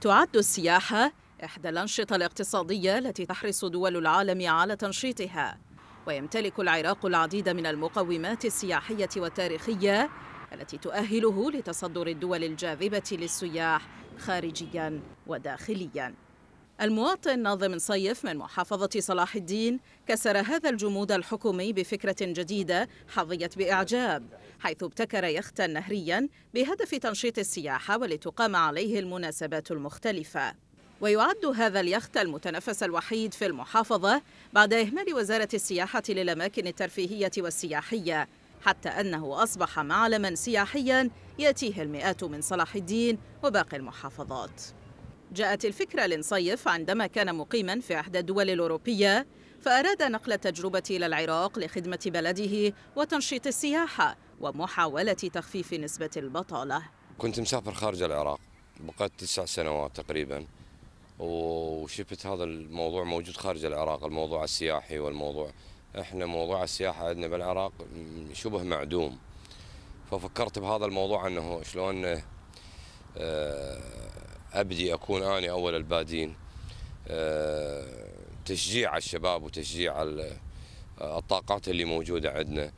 تعد السياحة إحدى الأنشطة الاقتصادية التي تحرص دول العالم على تنشيطها ويمتلك العراق العديد من المقومات السياحية والتاريخية التي تؤهله لتصدر الدول الجاذبة للسياح خارجيا وداخليا المواطن ناظم صيف من محافظة صلاح الدين كسر هذا الجمود الحكومي بفكرة جديدة حظيت بإعجاب حيث ابتكر يختا نهريا بهدف تنشيط السياحة ولتقام عليه المناسبات المختلفة ويعد هذا اليخت المتنفس الوحيد في المحافظة بعد إهمال وزارة السياحة للأماكن الترفيهية والسياحية حتى أنه أصبح معلما سياحيا يأتيه المئات من صلاح الدين وباقي المحافظات جاءت الفكرة لنصيف عندما كان مقيما في إحدى الدول الأوروبية فأراد نقل التجربة إلى العراق لخدمة بلده وتنشيط السياحة ومحاولة تخفيف نسبة البطالة كنت مسافر خارج العراق بقيت تسع سنوات تقريبا وشفت هذا الموضوع موجود خارج العراق الموضوع السياحي والموضوع احنا موضوع السياحه عندنا بالعراق شبه معدوم ففكرت بهذا الموضوع انه شلون اه أبدي أكون أنا أول البادين آه، تشجيع الشباب وتشجيع آه، الطاقات اللي موجودة عندنا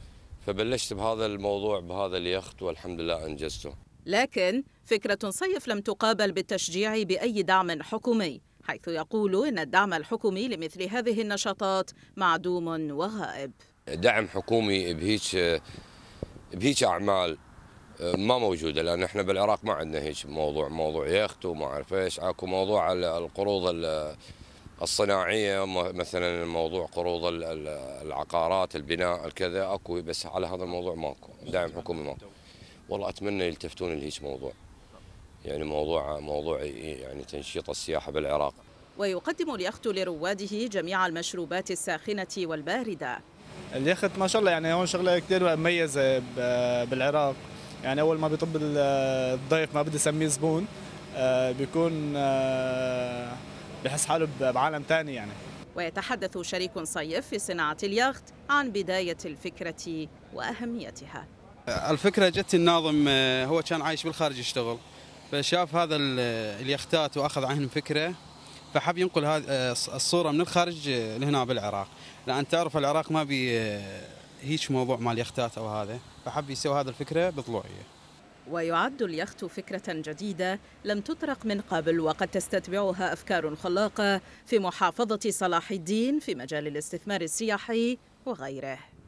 فبلشت بهذا الموضوع بهذا اليخت والحمد لله أنجزته لكن فكرة صيف لم تقابل بالتشجيع بأي دعم حكومي حيث يقول إن الدعم الحكومي لمثل هذه النشاطات معدوم وغائب دعم حكومي بهيك آه، بهيك أعمال آه، ما موجوده لان احنا بالعراق ما عندنا هيك موضوع موضوع يخت وما اعرف ايش اكو موضوع القروض الصناعيه مثلا موضوع قروض العقارات البناء الكذا اكو بس على هذا الموضوع ماكو دعم حكومي ماكو والله اتمنى يلتفتون لهيك موضوع يعني موضوع موضوع يعني تنشيط السياحه بالعراق ويقدم اليخت لرواده جميع المشروبات الساخنه والبارده اليخت ما شاء الله يعني هون شغله كثير مميزه بالعراق يعني اول ما بيطب الضيف ما بدي اسميه زبون آه، بيكون آه، بحس حاله بعالم ثاني يعني ويتحدث شريك صيف في صناعة اليخت عن بداية الفكرة وأهميتها الفكرة جت الناظم آه، هو كان عايش بالخارج يشتغل فشاف هذا اليختات وأخذ عنهم فكرة فحب ينقل هذه الصورة من الخارج لهنا بالعراق لأن تعرف العراق ما بي هيك موضوع مال يختات او هذا فحب يسوي هذا الفكره بطلوعيه ويعد اليخت فكرة جديدة لم تطرق من قبل وقد تستتبعها أفكار خلاقة في محافظة صلاح الدين في مجال الاستثمار السياحي وغيره